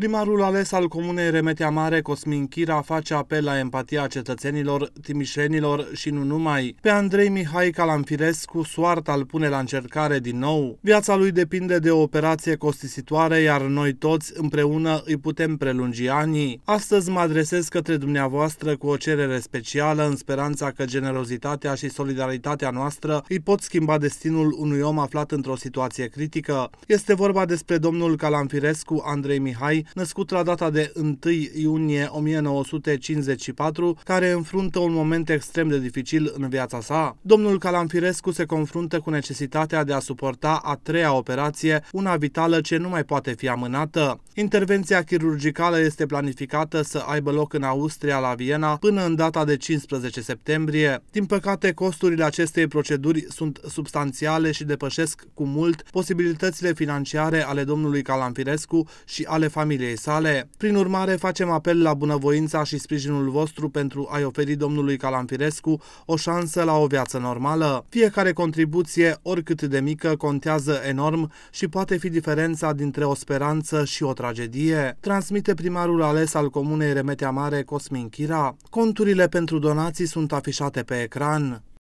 Primarul ales al comunei Remetea Mare, Cosmin Chira, face apel la empatia cetățenilor, timișenilor și nu numai. Pe Andrei Mihai Calamfirescu, soarta îl pune la încercare din nou. Viața lui depinde de o operație costisitoare, iar noi toți împreună îi putem prelungi anii. Astăzi mă adresez către dumneavoastră cu o cerere specială, în speranța că generozitatea și solidaritatea noastră îi pot schimba destinul unui om aflat într-o situație critică. Este vorba despre domnul Calamfirescu Andrei Mihai, născut la data de 1 iunie 1954, care înfruntă un moment extrem de dificil în viața sa. Domnul Calamfirescu se confruntă cu necesitatea de a suporta a treia operație, una vitală ce nu mai poate fi amânată. Intervenția chirurgicală este planificată să aibă loc în Austria, la Viena, până în data de 15 septembrie. Din păcate, costurile acestei proceduri sunt substanțiale și depășesc cu mult posibilitățile financiare ale domnului Calamfirescu și ale familiei sale. Prin urmare, facem apel la bunăvoința și sprijinul vostru pentru a-i oferi domnului Calamfirescu o șansă la o viață normală. Fiecare contribuție, oricât de mică, contează enorm și poate fi diferența dintre o speranță și o tragedie, transmite primarul ales al comunei Remetea Mare, Cosmin Chira. Conturile pentru donații sunt afișate pe ecran.